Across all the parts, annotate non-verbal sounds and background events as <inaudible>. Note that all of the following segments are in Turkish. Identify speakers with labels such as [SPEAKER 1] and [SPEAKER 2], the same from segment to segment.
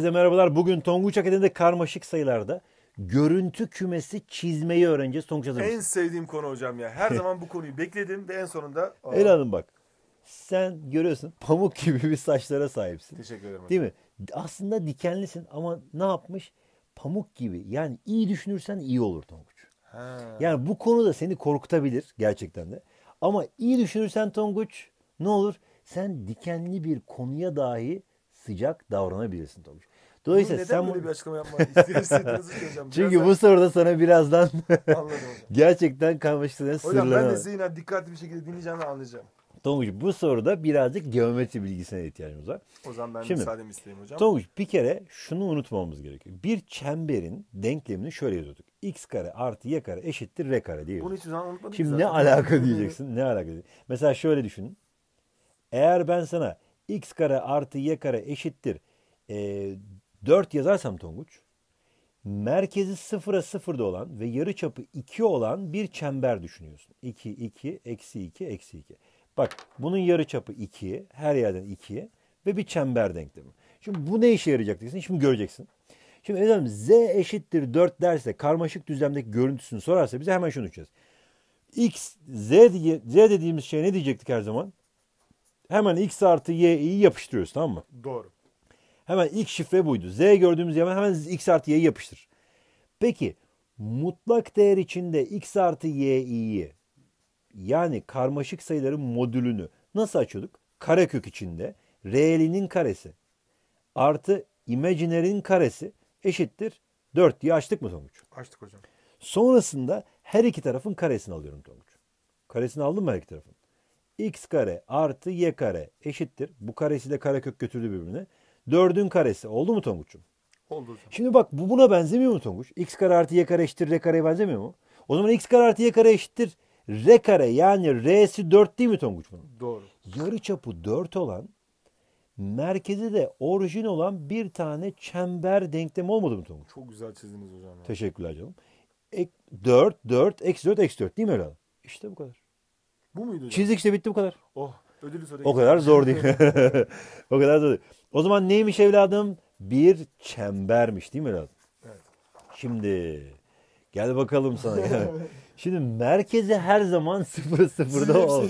[SPEAKER 1] Herkese merhabalar. Bugün Tonguç Akademi'de karmaşık sayılarda görüntü kümesi çizmeyi öğreneceğiz. Tonguç hazır En
[SPEAKER 2] sevdiğim konu hocam ya. Her <laughs> zaman bu konuyu bekledim ve en sonunda... Aa. El Hanım
[SPEAKER 1] bak. Sen görüyorsun pamuk gibi bir saçlara sahipsin. Teşekkür ederim. Değil mi? Aslında dikenlisin ama ne yapmış? Pamuk gibi. Yani iyi düşünürsen iyi olur Tonguç. Ha. Yani bu konu da seni korkutabilir gerçekten de. Ama iyi düşünürsen Tonguç ne olur? Sen dikenli bir konuya dahi sıcak davranabilirsin Tonguç. Dolayısıyla neden sen böyle bunu... bir <laughs> açıklama yapmanı istiyorsunuz hocam? <laughs> Çünkü bu soruda sana birazdan <laughs> gerçekten karmaşıklığın sırlarını... Hocam ben de
[SPEAKER 2] zihin dikkatli bir şekilde dinleyeceğim anlayacağım.
[SPEAKER 1] Tonguç bu soruda birazcık geometri bilgisine ihtiyacımız var. O zaman ben Şimdi, müsaademi isteyeyim hocam. Tonguç bir kere şunu unutmamamız gerekiyor. Bir çemberin denklemini şöyle yazıyorduk. X kare artı Y kare eşittir R kare diyoruz. Bunu hiç
[SPEAKER 2] unutmadık Şimdi ne alaka diyeceksin.
[SPEAKER 1] ne alaka diyeceksin. Mesela şöyle düşünün. Eğer ben sana X kare artı Y kare eşittir e, 4 yazarsam Tonguç, merkezi 0'a 0'da olan ve yarı çapı 2 olan bir çember düşünüyorsun. 2, 2, eksi 2, eksi 2. Bak bunun yarı çapı 2, her yerden 2 ve bir çember denklemi. Şimdi bu ne işe yarayacak diyeceksin, şimdi göreceksin. Şimdi efendim z eşittir 4 derse karmaşık düzlemdeki görüntüsünü sorarsa bize hemen şunu diyeceğiz. X, z, z dediğimiz şey ne diyecektik her zaman? Hemen x artı y'yi yapıştırıyoruz tamam mı? Doğru. Hemen ilk şifre buydu. Z gördüğümüz zaman hemen x artı y'yi yapıştır. Peki mutlak değer içinde x artı y'yi yani karmaşık sayıların modülünü nasıl açıyorduk? Karekök içinde reelinin karesi artı imaginerin karesi eşittir 4 diye açtık mı sonuç? Açtık hocam. Sonrasında her iki tarafın karesini alıyorum sonuç. Karesini aldım mı her iki tarafın? x kare artı y kare eşittir. Bu karesi de karekök götürdü birbirine. 4'ün karesi. Oldu mu Tonguç'um? Oldu hocam. Şimdi bak bu buna benzemiyor mu Tonguç? X kare artı y kare eşittir r kareye benzemiyor mu? O zaman x kare artı y kare eşittir r kare yani r'si 4 değil mi Tonguç bunun? Doğru. Yarı çapı 4 olan merkezi de orijin olan bir tane çember denklem olmadı mı Tonguç?
[SPEAKER 2] Çok güzel çizdiniz hocam. Ya. Teşekkürler
[SPEAKER 1] canım. Ek, 4, 4, eksi 4, eksi 4 değil mi öyle?
[SPEAKER 2] İşte bu kadar. Bu muydu hocam? Çizdik işte bitti bu kadar. Oh ödülü sorayım. <laughs> O kadar zor değil.
[SPEAKER 1] o kadar zor değil. O zaman neymiş evladım? Bir çembermiş değil mi evladım? Evet. Şimdi gel bakalım sana. <laughs> ya. Şimdi merkezi her zaman sıfır sıfırda ol.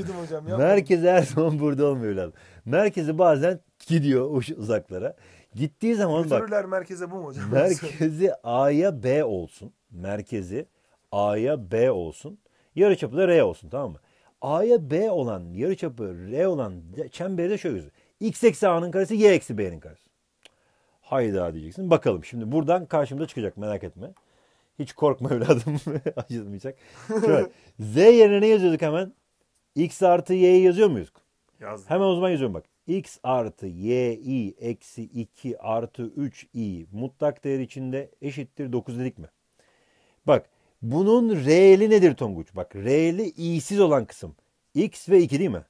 [SPEAKER 1] Merkezi her zaman burada olmuyor evladım. Merkezi bazen gidiyor uzaklara. Gittiği zaman Götürürler
[SPEAKER 2] bak. merkeze bu mu hocam? <laughs>
[SPEAKER 1] Merkezi A'ya B olsun. Merkezi A'ya B olsun. Yarıçapı da R olsun tamam mı? A'ya B olan yarıçapı R olan çemberi de şöyle gözüküyor x eksi a'nın karesi y eksi b'nin karesi. Hayda diyeceksin. Bakalım şimdi buradan karşımda çıkacak merak etme. Hiç korkma evladım. <laughs> Acıtmayacak. z yerine ne yazıyorduk hemen? x artı y'yi yazıyor muyuz? Yazdım. Hemen o zaman yazıyorum bak. x artı yi eksi 2 artı 3 i mutlak değer içinde eşittir 9 dedik mi? Bak bunun r'li nedir Tonguç? Bak r'li i'siz olan kısım. x ve 2 değil mi?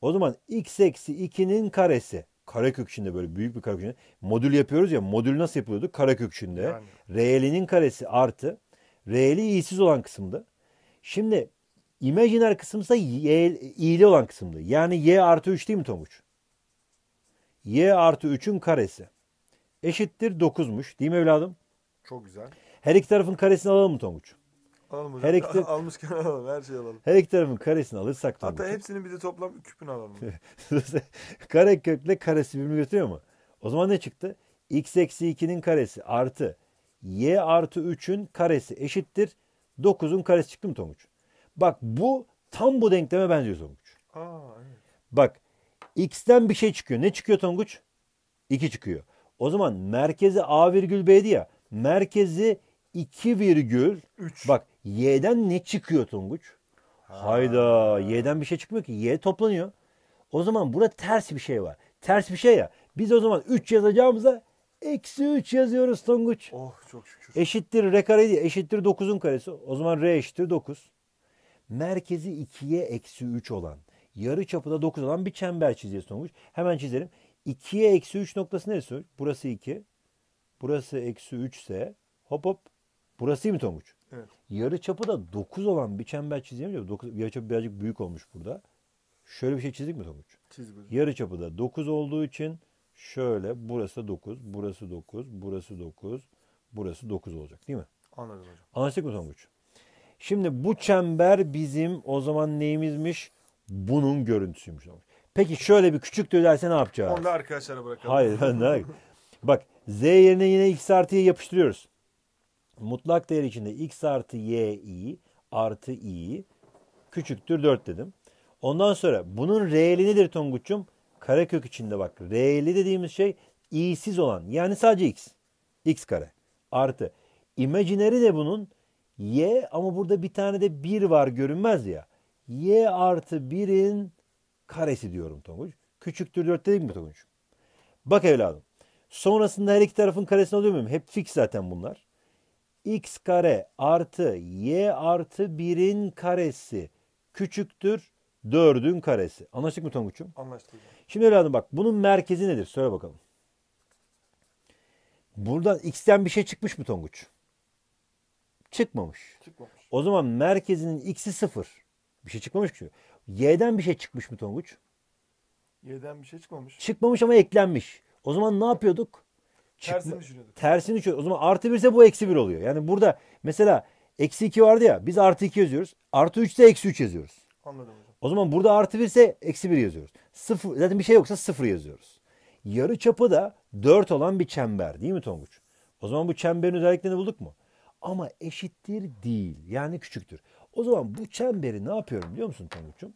[SPEAKER 1] O zaman x eksi 2'nin karesi karekök içinde böyle büyük bir karekök içinde modül yapıyoruz ya modül nasıl yapılıyordu? Karekök içinde. Yani. Reelinin karesi artı reeli iyisiz olan kısımdı. Şimdi imaginer kısım ise i'li olan kısımdı. Yani y artı 3 değil mi Tomuç? y artı 3'ün karesi eşittir 9'muş değil mi evladım? Çok güzel. Her iki tarafın karesini alalım mı Tonguç?
[SPEAKER 2] Alalım Her iki, <laughs> taraf... Almışken alalım. Her şeyi alalım.
[SPEAKER 1] Her iki tarafın karesini alırsak tabii. Hatta
[SPEAKER 2] hepsinin bir de toplam küpünü alalım.
[SPEAKER 1] <laughs> Kare kökle karesi birbirini götürüyor mu? O zaman ne çıktı? x eksi 2'nin karesi artı y artı 3'ün karesi eşittir. 9'un karesi çıktı mı Tonguç? Bak bu tam bu denkleme benziyor Tonguç.
[SPEAKER 2] Aa, evet.
[SPEAKER 1] Bak x'ten bir şey çıkıyor. Ne çıkıyor Tonguç? 2 çıkıyor. O zaman merkezi a virgül b'di ya. Merkezi 2 virgül 3. Bak Y'den ne çıkıyor Tonguç? Ha. Hayda Y'den bir şey çıkmıyor ki. Y toplanıyor. O zaman burada ters bir şey var. Ters bir şey ya. Biz o zaman 3 yazacağımıza eksi 3 yazıyoruz Tonguç. Oh çok şükür. Eşittir R kare değil. Eşittir 9'un karesi. O zaman R eşittir 9. Merkezi 2'ye eksi 3 olan yarı çapı da 9 olan bir çember çizeceğiz Tonguç. Hemen çizelim. 2'ye eksi 3 noktası neresi? Burası 2. Burası eksi 3 ise hop hop. Burası değil mi Tonguç? Yarı çapı da 9 olan bir çember çizemeyeceğim. 9, yarı çapı birazcık büyük olmuş burada. Şöyle bir şey çizdik mi Tonguç? Çizmedim. Yarı çapı da 9 olduğu için şöyle burası da 9, burası 9, burası 9, burası 9 olacak değil mi? Anladım hocam. Anlaştık mı Tonguç? Şimdi bu çember bizim o zaman neyimizmiş? Bunun görüntüsüymüş. Peki şöyle bir küçük dönerse ne yapacağız? Onu da
[SPEAKER 2] arkadaşlara bırakalım. Hayır.
[SPEAKER 1] Bak Z yerine yine x artıyı yapıştırıyoruz mutlak değer içinde x artı y i artı i küçüktür 4 dedim. Ondan sonra bunun re'li nedir Tonguç'um? Karekök içinde bak. Re'li dediğimiz şey i'siz olan yani sadece x. x kare artı. Imagineri de bunun y ama burada bir tane de 1 var görünmez ya. y artı 1'in karesi diyorum Tonguç. Küçüktür 4 dedik mi Tonguç? Bak evladım. Sonrasında her iki tarafın karesini alıyorum. Hep fix zaten bunlar x kare artı y artı 1'in karesi küçüktür 4'ün karesi. Anlaştık mı Tonguç'um? Anlaştık. Şimdi evladım bak bunun merkezi nedir? Söyle bakalım. Buradan x'ten bir şey çıkmış mı Tonguç? Çıkmamış. Çıkmamış. O zaman merkezinin x'i sıfır. Bir şey çıkmamış ki. Y'den bir şey çıkmış mı Tonguç?
[SPEAKER 2] Y'den bir şey çıkmamış.
[SPEAKER 1] Çıkmamış ama eklenmiş. O zaman ne yapıyorduk? Tersini düşünüyorduk. Tersini düşünüyorduk. O zaman artı 1 ise bu eksi bir oluyor. Yani burada mesela eksi iki vardı ya biz artı iki yazıyoruz. Artı üç de eksi üç yazıyoruz. Anladım hocam. O zaman burada artı 1 ise eksi bir yazıyoruz. Sıfır, zaten bir şey yoksa sıfır yazıyoruz. Yarı çapı da dört olan bir çember değil mi Tonguç? O zaman bu çemberin özelliklerini bulduk mu? Ama eşittir değil. Yani küçüktür. O zaman bu çemberi ne yapıyorum biliyor musun Tonguç'um?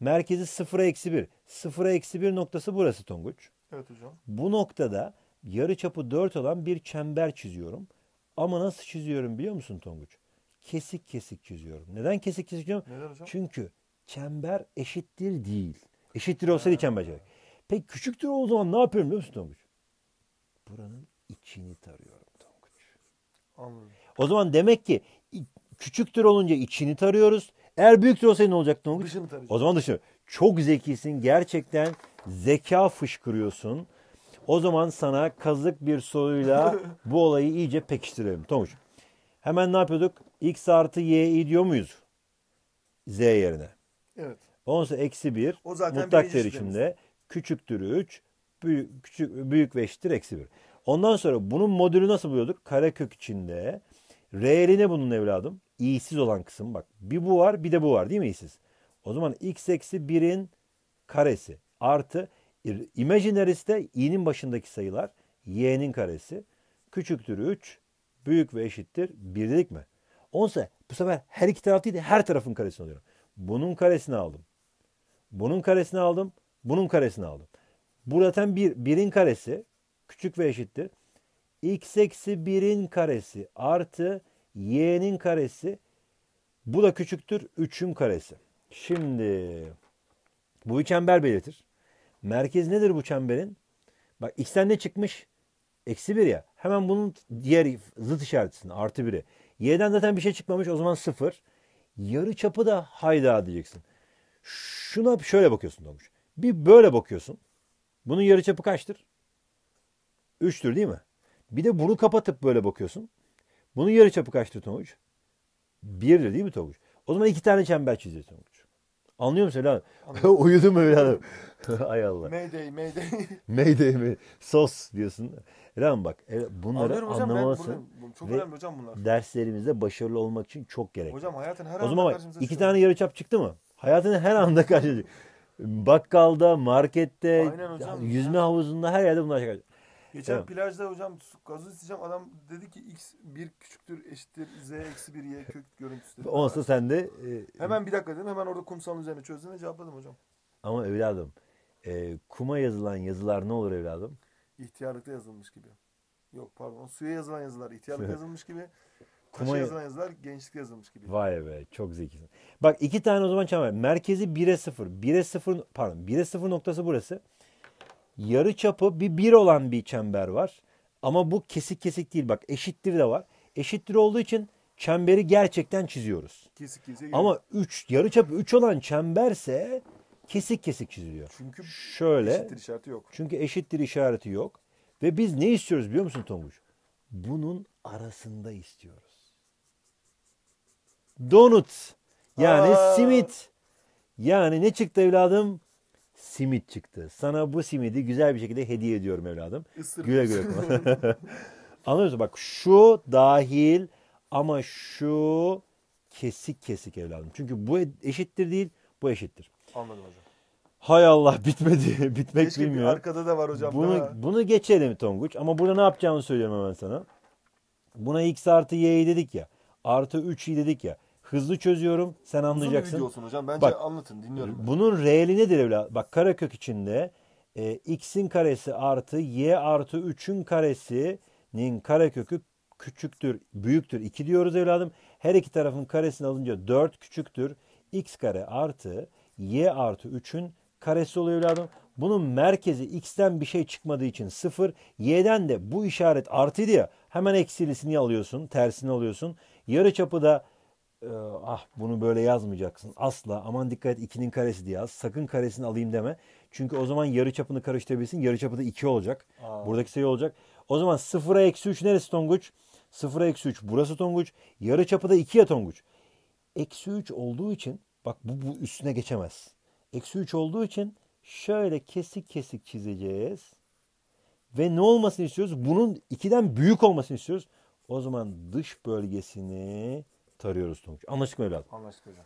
[SPEAKER 1] Merkezi sıfıra eksi bir, sıfıra eksi bir noktası burası Tonguç. Evet hocam. Bu noktada yarı çapı 4 olan bir çember çiziyorum. Ama nasıl çiziyorum biliyor musun Tonguç? Kesik kesik çiziyorum. Neden kesik kesik çiziyorum? Neden hocam? Çünkü çember eşittir değil. Eşittir olsaydı çember çizerek. Peki küçüktür o zaman ne yapıyorum biliyor musun Tonguç? Buranın içini tarıyorum Tonguç. Anladım. O zaman demek ki küçüktür olunca içini tarıyoruz. Eğer büyüktür olsaydı ne olacak Tonguç? Dışını tarayacağım. O zaman dışını. Çok zekisin. Gerçekten zeka fışkırıyorsun. O zaman sana kazık bir soruyla <laughs> bu olayı iyice pekiştirelim. Tomuş. Hemen ne yapıyorduk? X artı y diyor muyuz? Z yerine. Evet. Onun eksi 1 o zaten mutlak derişimde küçüktür 3 büyük, küçük, büyük ve eşittir eksi 1. Ondan sonra bunun modülü nasıl buluyorduk? Karekök içinde R'li ne bunun evladım? İ'siz olan kısım bak. Bir bu var bir de bu var değil mi i'siz? O zaman x eksi 1'in karesi artı İmajinariste i'nin başındaki sayılar y'nin karesi küçüktür 3, büyük ve eşittir 1 dedik mi? Onsa bu sefer her iki taraf değil de her tarafın karesini alıyorum. Bunun karesini aldım. Bunun karesini aldım. Bunun karesini aldım. Buradan bir, birin karesi küçük ve eşittir. x eksi 1'in karesi artı y'nin karesi bu da küçüktür 3'ün karesi. Şimdi bu bir çember belirtir. Merkez nedir bu çemberin? Bak x'ten ne çıkmış? Eksi 1 ya. Hemen bunun diğer zıt işaretisini artı 1'i. Y'den zaten bir şey çıkmamış o zaman 0. Yarı çapı da hayda diyeceksin. Şuna şöyle bakıyorsun Tomuş. Bir böyle bakıyorsun. Bunun yarı çapı kaçtır? 3'tür değil mi? Bir de bunu kapatıp böyle bakıyorsun. Bunun yarı çapı kaçtır Tomuş? 1'dir değil mi Tomuş? O zaman iki tane çember çiziyorsun. Anlıyor musun lan? <laughs> Uyudu mu adam. <laughs> Ay Allah. Mayday, mayday. <laughs> mayday mi? Sos diyorsun. Lan bak bunları hocam, anlamalısın. Ben buradayım. çok ve önemli hocam bunlar. Derslerimizde başarılı olmak için çok gerekli. Hocam hayatın her o zaman bak, iki çıkıyor. tane çap çıktı mı? Hayatın her anda karşılaşıyor. Bakkalda, markette, yüzme havuzunda her yerde bunlar çıkacak. Geçen evet.
[SPEAKER 2] plajda hocam gazoz isteyeceğim. Adam dedi ki x bir küçüktür eşittir z eksi bir y kök görüntüsü dedi. Olsa evet. sen de... E, hemen bir dakika dedim. Hemen orada kumsalın üzerine çözdüm ve cevapladım hocam.
[SPEAKER 1] Ama evladım e, kuma yazılan yazılar ne olur evladım?
[SPEAKER 2] İhtiyarlıkta yazılmış gibi. Yok pardon suya yazılan yazılar ihtiyarlıkta <laughs> yazılmış gibi. Kuma yazılan yazılar gençlik yazılmış
[SPEAKER 1] gibi. Vay be çok zekisin. Bak iki tane o zaman çan var. Merkezi 1'e 0. 1'e 0 pardon 1'e 0 noktası burası yarı çapı bir bir olan bir çember var. Ama bu kesik kesik değil bak eşittir de var. Eşittir olduğu için çemberi gerçekten çiziyoruz. Kesik kesik. Ama üç yarı çapı 3 olan çemberse kesik kesik çiziliyor. Çünkü şöyle eşittir işareti yok. Çünkü eşittir işareti yok ve biz ne istiyoruz biliyor musun Tonguç? Bunun arasında istiyoruz. Donut yani Aa. simit. Yani ne çıktı evladım? simit çıktı. Sana bu simidi güzel bir şekilde hediye ediyorum evladım. Isırmış. Güle güle kullan. <laughs> Anlıyor musun? Bak şu dahil ama şu kesik kesik evladım. Çünkü bu eşittir değil, bu eşittir. Anladım hocam. Hay Allah bitmedi. <laughs> Bitmek Keşke bilmiyor. arkada da var hocam. Bunu, daha. bunu geçelim Tonguç. Ama burada ne yapacağımı söylüyorum hemen sana. Buna x artı y'yi dedik ya. Artı 3'yi dedik ya. Hızlı çözüyorum. Sen anlayacaksın. Uzun bir video olsun hocam. Bence Bak, anlatın. Dinliyorum. Ben. Bunun reeli nedir evlat? Bak karekök içinde e, x'in karesi artı y artı 3'ün karesinin karekökü küçüktür, büyüktür 2 diyoruz evladım. Her iki tarafın karesini alınca 4 küçüktür. x kare artı y artı 3'ün karesi oluyor evladım. Bunun merkezi x'ten bir şey çıkmadığı için 0. Y'den de bu işaret artıydı ya hemen eksilisini alıyorsun, tersini alıyorsun. Yarı çapı da ee, ah bunu böyle yazmayacaksın. Asla aman dikkat et 2'nin karesi diye yaz. Sakın karesini alayım deme. Çünkü o zaman yarı çapını karıştırabilirsin. Yarı çapı da 2 olacak. Aa. Buradaki sayı olacak. O zaman 0'a eksi 3 neresi Tonguç? 0'a eksi 3 burası Tonguç. Yarı çapı da 2'ye Tonguç. Eksi 3 olduğu için bak bu, bu üstüne geçemez. Eksi 3 olduğu için şöyle kesik kesik çizeceğiz. Ve ne olmasını istiyoruz? Bunun 2'den büyük olmasını istiyoruz. O zaman dış bölgesini tarıyoruz Tonguç. Anlaştık mı evladım? Anlaştık hocam.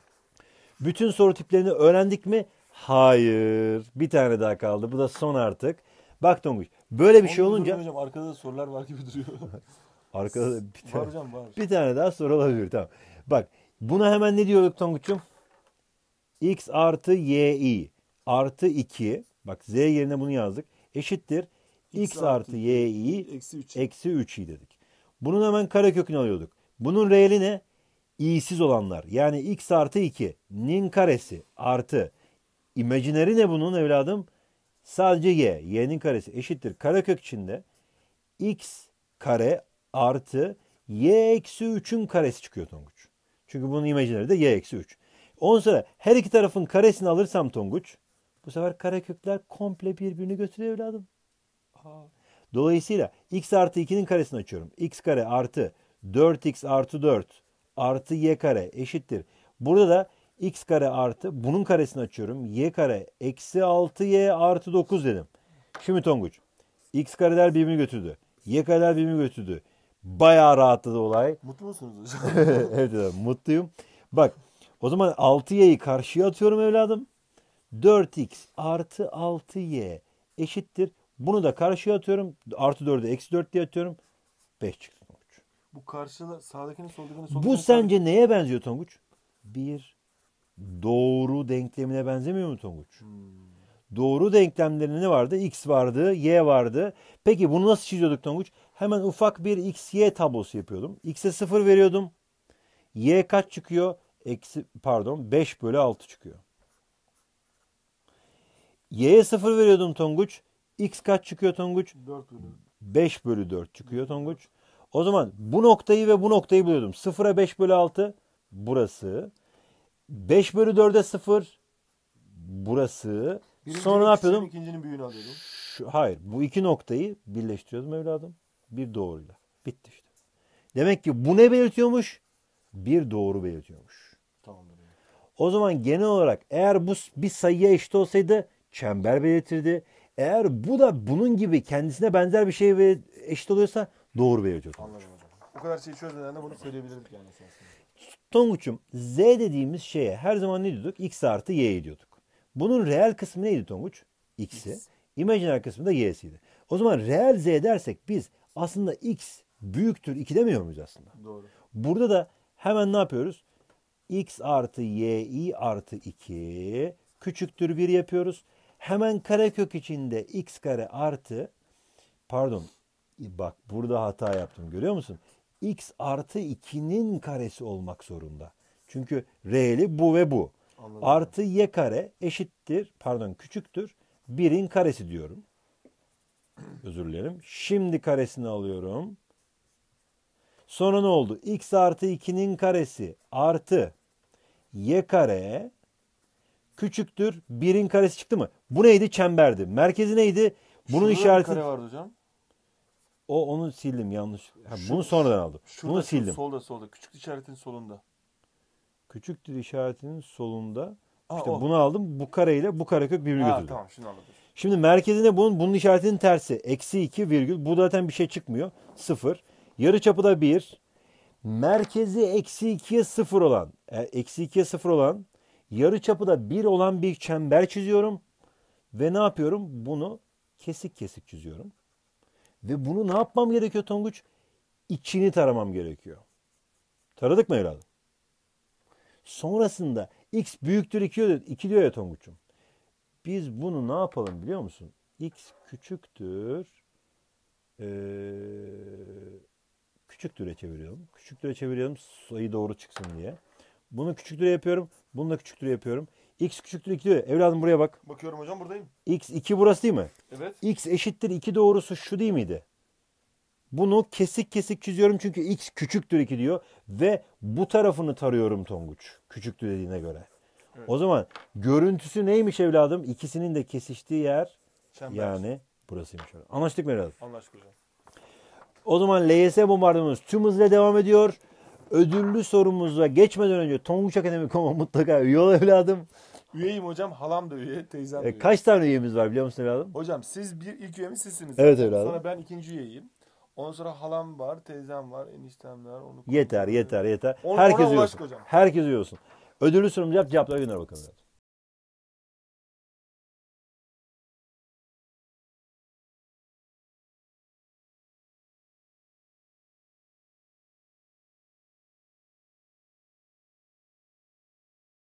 [SPEAKER 1] Bütün soru tiplerini öğrendik mi? Hayır. Bir tane daha kaldı. Bu da son artık. Bak Tonguç böyle bir Onu şey olunca...
[SPEAKER 2] Hocam arkada sorular var gibi duruyor. <laughs>
[SPEAKER 1] arkada bir tane, var hocam, var. bir tane daha soru olabilir. Tamam. Bak buna hemen ne diyorduk Tonguç'um? X artı yi artı 2. Bak z yerine bunu yazdık. Eşittir. X, X artı yi eksi 3 i dedik. Bunun hemen karekökünü alıyorduk. Bunun r'li ne? i'siz olanlar yani x artı nin karesi artı imajineri ne bunun evladım? Sadece y. y'nin karesi eşittir karekök içinde x kare artı y eksi 3'ün karesi çıkıyor Tonguç. Çünkü bunun imajineri de y eksi 3. Ondan sonra her iki tarafın karesini alırsam Tonguç bu sefer karekökler komple birbirini götürüyor evladım. Dolayısıyla x artı 2'nin karesini açıyorum. x kare artı 4x artı 4 artı y kare eşittir. Burada da x kare artı bunun karesini açıyorum. y kare eksi 6y artı 9 dedim. Şimdi Tonguç x kareler birbirini götürdü. Y kareler birbirini götürdü. Bayağı rahatladı olay. <laughs>
[SPEAKER 2] Mutlu musunuz <laughs> hocam?
[SPEAKER 1] evet hocam mutluyum. Bak o zaman 6y'yi karşıya atıyorum evladım. 4x artı 6y eşittir. Bunu da karşıya atıyorum. Artı 4'ü eksi 4 diye atıyorum. 5 çıktı.
[SPEAKER 2] Bu karşıla sağdakini soldakini soldakini. Bu
[SPEAKER 1] sence sağdakini... neye benziyor Tonguç? Bir doğru denklemine benzemiyor mu Tonguç? Hmm. Doğru denklemlerinde ne vardı? X vardı, Y vardı. Peki bunu nasıl çiziyorduk Tonguç? Hemen ufak bir X, Y tablosu yapıyordum. X'e 0 veriyordum. Y kaç çıkıyor? Eksi, pardon 5 bölü 6 çıkıyor. Y'ye 0 veriyordum Tonguç. X kaç çıkıyor Tonguç? 4 bölü. 5 bölü 4 çıkıyor Tonguç. O zaman bu noktayı ve bu noktayı buluyordum. 0'a 5 bölü 6 burası. 5 bölü 4'e 0 burası. Birincinin Sonra ne yapıyordum?
[SPEAKER 2] İkincinin büyüğünü alıyordum.
[SPEAKER 1] Şu, hayır bu iki noktayı birleştiriyordum evladım. Bir doğruyla. Bitti işte. Demek ki bu ne belirtiyormuş? Bir doğru belirtiyormuş. Tamamdır. O zaman genel olarak eğer bu bir sayıya eşit olsaydı çember belirtirdi. Eğer bu da bunun gibi kendisine benzer bir şeye eşit oluyorsa Doğru bir hocam.
[SPEAKER 2] Anladım hocam. O kadar şeyi çözmeden de bunu söyleyebilirim yani esasında.
[SPEAKER 1] Tonguç'um Z dediğimiz şeye her zaman ne diyorduk? X artı Y diyorduk. Bunun reel kısmı neydi Tonguç? X'i. X. İmaginar kısmı da Y'siydi. O zaman reel Z dersek biz aslında X büyüktür 2 demiyor muyuz aslında? Doğru. Burada da hemen ne yapıyoruz? X artı Y'yi artı 2 küçüktür 1 yapıyoruz. Hemen karekök içinde X kare artı pardon bak burada hata yaptım görüyor musun? X artı 2'nin karesi olmak zorunda. Çünkü R'li bu ve bu. Anladım. Artı Y kare eşittir pardon küçüktür. 1'in karesi diyorum. Özür dilerim. Şimdi karesini alıyorum. Sonra ne oldu? X artı 2'nin karesi artı Y kare küçüktür. 1'in karesi çıktı mı? Bu neydi? Çemberdi. Merkezi neydi? Bunun Şurada işareti... kare vardı hocam. O onu sildim yanlış. Ha, Şu- bunu sonradan aldım. Şurada bunu sildim.
[SPEAKER 2] Solda solda. Küçük işaretin solunda.
[SPEAKER 1] Küçüktür işaretinin solunda. Aa, İşte o. bunu aldım. Bu kareyle bu karekök birbirini Ha, götürdü. tamam şimdi anladım. Şimdi merkezine bunun bunun işaretinin tersi. Eksi 2 virgül. Bu zaten bir şey çıkmıyor. 0. Yarı çapı da 1. Merkezi eksi 2'ye 0 olan. E, eksi 2'ye 0 olan. Yarı çapı da 1 olan bir çember çiziyorum. Ve ne yapıyorum? Bunu kesik kesik çiziyorum. Ve bunu ne yapmam gerekiyor Tonguç? İçini taramam gerekiyor. Taradık mı evladım? Sonrasında x büyüktür 2 diyor, 2 diyor ya Tonguç'um. Biz bunu ne yapalım biliyor musun? x küçüktür ee, küçüktüre çeviriyorum. Küçüktüre çeviriyorum sayı doğru çıksın diye. Bunu küçüktüre yapıyorum. Bunu da küçüktüre yapıyorum. X küçüktür 2 diyor. Evladım buraya bak. Bakıyorum hocam buradayım. X 2 burası değil mi? Evet. X eşittir 2 doğrusu şu değil miydi? Bunu kesik kesik çiziyorum çünkü x küçüktür 2 diyor ve bu tarafını tarıyorum Tonguç. Küçüktür dediğine göre. Evet. O zaman görüntüsü neymiş evladım? İkisinin de kesiştiği yer Çember. yani burasıymış. Anlaştık mı evladım? Anlaştık hocam. O zaman LYS bombardımız tüm hızla devam ediyor ödüllü sorumuza geçmeden önce Tonguç Akademi.com'a mutlaka üye evladım.
[SPEAKER 2] Üyeyim hocam. Halam da üye. Teyzem de E,
[SPEAKER 1] kaç tane üyemiz var biliyor musun evladım?
[SPEAKER 2] Hocam siz bir ilk üyemiz sizsiniz. Evet evladım. Sonra ben ikinci üyeyim. Ondan sonra halam var, teyzem var, eniştem var. Onu
[SPEAKER 1] Yeter, yeter, yeter. Ona- Herkes ona hocam. Herkes üye olsun. Ödüllü sorumuzu yap, cevapları gönder bakalım. evladım.